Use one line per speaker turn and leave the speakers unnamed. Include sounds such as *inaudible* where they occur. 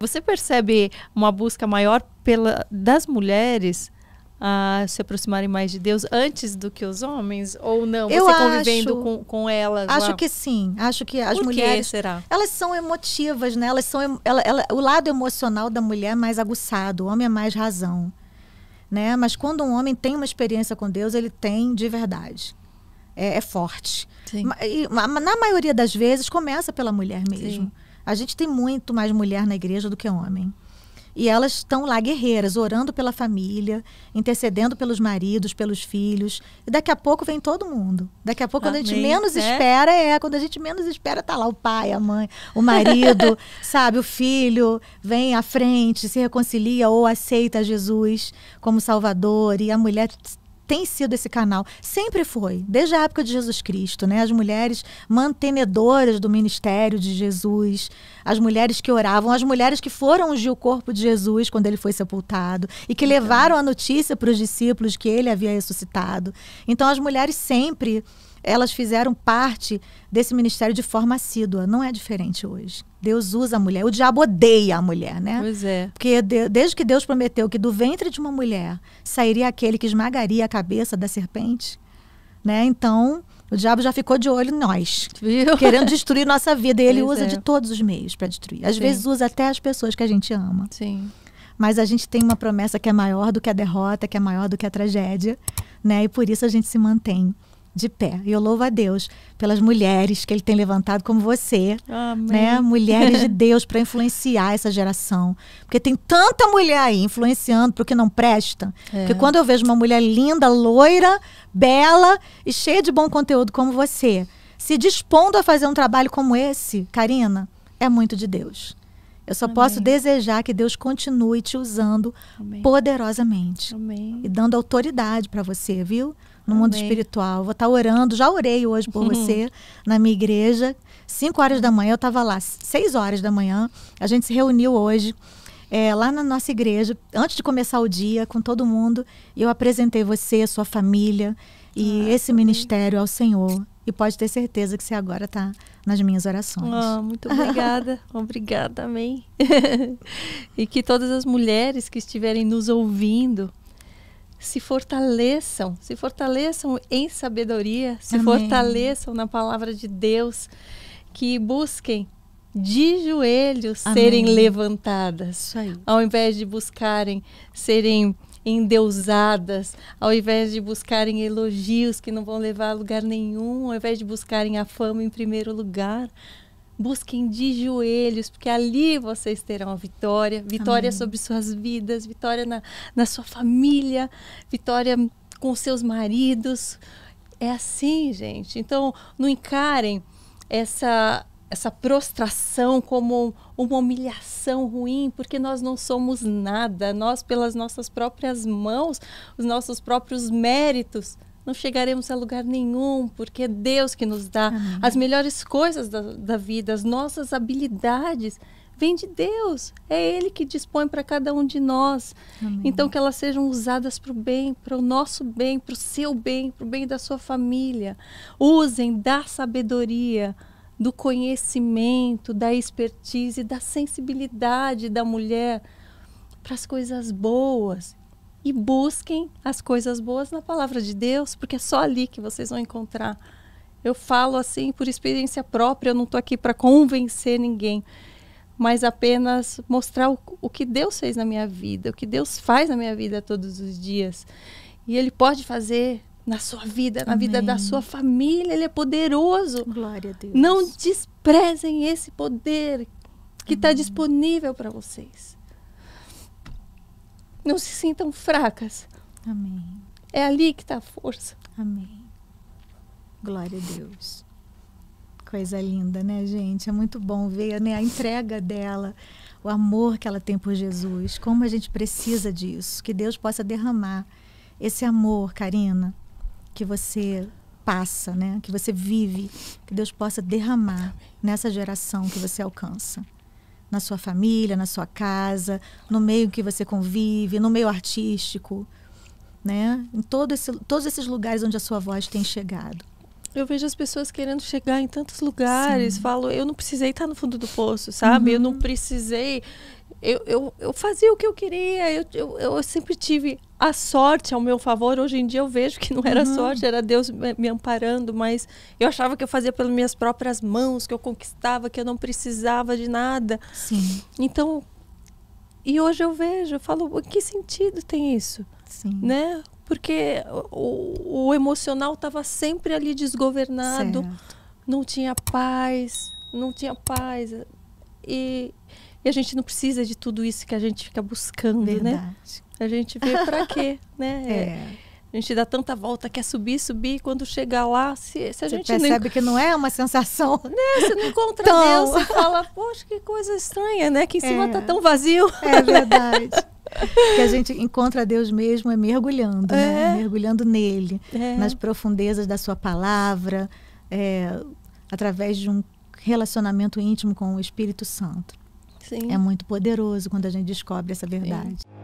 Você percebe uma busca maior pela das mulheres a se aproximarem mais de Deus antes do que os homens ou não? Você eu convivendo acho, com,
com elas? Acho lá? que sim. Acho que as Por mulheres. Que será? Elas são emotivas, né? Elas são, ela, ela, o lado emocional da mulher é mais aguçado, o homem é mais razão. Né? Mas quando um homem tem uma experiência com Deus, ele tem de verdade. É, é forte. Sim. E, na maioria das vezes começa pela mulher mesmo. Sim. A gente tem muito mais mulher na igreja do que homem. E elas estão lá guerreiras, orando pela família, intercedendo pelos maridos, pelos filhos. E daqui a pouco vem todo mundo. Daqui a pouco, Amém. quando a gente menos é. espera, é. Quando a gente menos espera, tá lá o pai, a mãe, o marido, *laughs* sabe? O filho vem à frente, se reconcilia ou aceita Jesus como Salvador. E a mulher tem sido esse canal, sempre foi, desde a época de Jesus Cristo, né? As mulheres mantenedoras do ministério de Jesus, as mulheres que oravam, as mulheres que foram ungir o corpo de Jesus quando ele foi sepultado e que então. levaram a notícia para os discípulos que ele havia ressuscitado. Então as mulheres sempre elas fizeram parte desse ministério de forma assídua. Não é diferente hoje. Deus usa a mulher. O diabo odeia a mulher, né? Pois é. Porque de, desde que Deus prometeu que do ventre de uma mulher sairia aquele que esmagaria a cabeça da serpente, né? Então, o diabo já ficou de olho em nós, Viu? querendo destruir nossa vida. E ele pois usa é. de todos os meios para destruir. Às Sim. vezes usa até as pessoas que a gente ama. Sim. Mas a gente tem uma promessa que é maior do que a derrota, que é maior do que a tragédia, né? E por isso a gente se mantém de pé. E eu louvo a Deus pelas mulheres que ele tem levantado como você, Amém. né? Mulheres de Deus para influenciar essa geração, porque tem tanta mulher aí influenciando porque que não presta. É. Porque quando eu vejo uma mulher linda, loira, bela e cheia de bom conteúdo como você, se dispondo a fazer um trabalho como esse, Karina, é muito de Deus. Eu só Amém. posso desejar que Deus continue te usando Amém. poderosamente. Amém. E dando autoridade para você, viu? No mundo espiritual. vou estar tá orando. Já orei hoje por *laughs* você na minha igreja. Cinco horas da manhã, eu estava lá. Seis horas da manhã. A gente se reuniu hoje. É, lá na nossa igreja, antes de começar o dia, com todo mundo, eu apresentei você, sua família e ah, esse ministério ao Senhor. E pode ter certeza que você agora está nas minhas orações. Oh, muito obrigada,
*laughs* obrigada, amém.
*laughs*
e que todas as mulheres que estiverem nos ouvindo se fortaleçam, se fortaleçam em sabedoria, se amém. fortaleçam na palavra de Deus, que busquem de joelhos Amém. serem levantadas, ao invés de buscarem serem endeusadas, ao invés de buscarem elogios que não vão levar a lugar nenhum, ao invés de buscarem a fama em primeiro lugar, busquem de joelhos, porque ali vocês terão a vitória vitória Amém. sobre suas vidas, vitória na, na sua família, vitória com seus maridos. É assim, gente. Então, não encarem essa essa prostração como uma humilhação ruim, porque nós não somos nada, nós pelas nossas próprias mãos, os nossos próprios méritos, não chegaremos a lugar nenhum, porque é Deus que nos dá Amém. as melhores coisas da, da vida, as nossas habilidades vem de Deus. É Ele que dispõe para cada um de nós. Amém. Então, que elas sejam usadas para o bem, para o nosso bem, para o seu bem, para o bem da sua família. Usem da sabedoria do conhecimento, da expertise, da sensibilidade da mulher para as coisas boas. E busquem as coisas boas na palavra de Deus, porque é só ali que vocês vão encontrar. Eu falo assim por experiência própria, eu não estou aqui para convencer ninguém, mas apenas mostrar o, o que Deus fez na minha vida, o que Deus faz na minha vida todos os dias. E Ele pode fazer na sua vida, Amém. na vida da sua família. Ele é poderoso.
Glória a Deus. Não
desprezem esse poder que está disponível para vocês.
Não se sintam fracas. Amém. É ali que está a força. Amém. Glória a Deus. Coisa linda, né, gente? É muito bom ver né, a entrega dela, o amor que ela tem por Jesus. Como a gente precisa disso. Que Deus possa derramar esse amor, Karina, que você passa, né? Que você vive, que Deus possa derramar nessa geração que você alcança. Na sua família, na sua casa, no meio que você convive, no meio artístico, né? Em todo esse, todos esses lugares onde a sua voz tem chegado. Eu vejo as pessoas querendo chegar em tantos lugares. Sim. Falo,
eu não precisei estar no fundo do poço, sabe? Uhum. Eu não uhum. precisei. Eu, eu, eu fazia o que eu queria. Eu, eu, eu sempre tive a sorte ao meu favor. Hoje em dia eu vejo que não era uhum. sorte, era Deus me, amparando. Mas eu achava que eu fazia pelas minhas próprias mãos, que eu conquistava, que eu não precisava de nada. Sim. Então, e hoje eu vejo, eu falo, que sentido tem isso? Sim. Né? porque o, o emocional estava sempre ali desgovernado, certo. não tinha paz, não tinha paz. E, e, a gente não precisa de tudo isso que a gente fica
buscando, né? Verdade. né? A gente vê para quê,
*laughs* né? É. A gente dá tanta volta, quer subir, subir, e quando chegar lá, se, se a você gente percebe não... que
não é uma sensação. *laughs* Né? Você não encontra então... Deus, e fala,
poxa, que coisa estranha, né? Que em cima tá é. tão vazio. É verdade. *laughs*
que a gente encontra Deus mesmo é mergulhando, né? é. Né? mergulhando nele, é. nas profundezas da sua palavra, é, através de um relacionamento íntimo com o Espírito Santo. Sim. É muito poderoso quando a gente descobre essa verdade. Sim.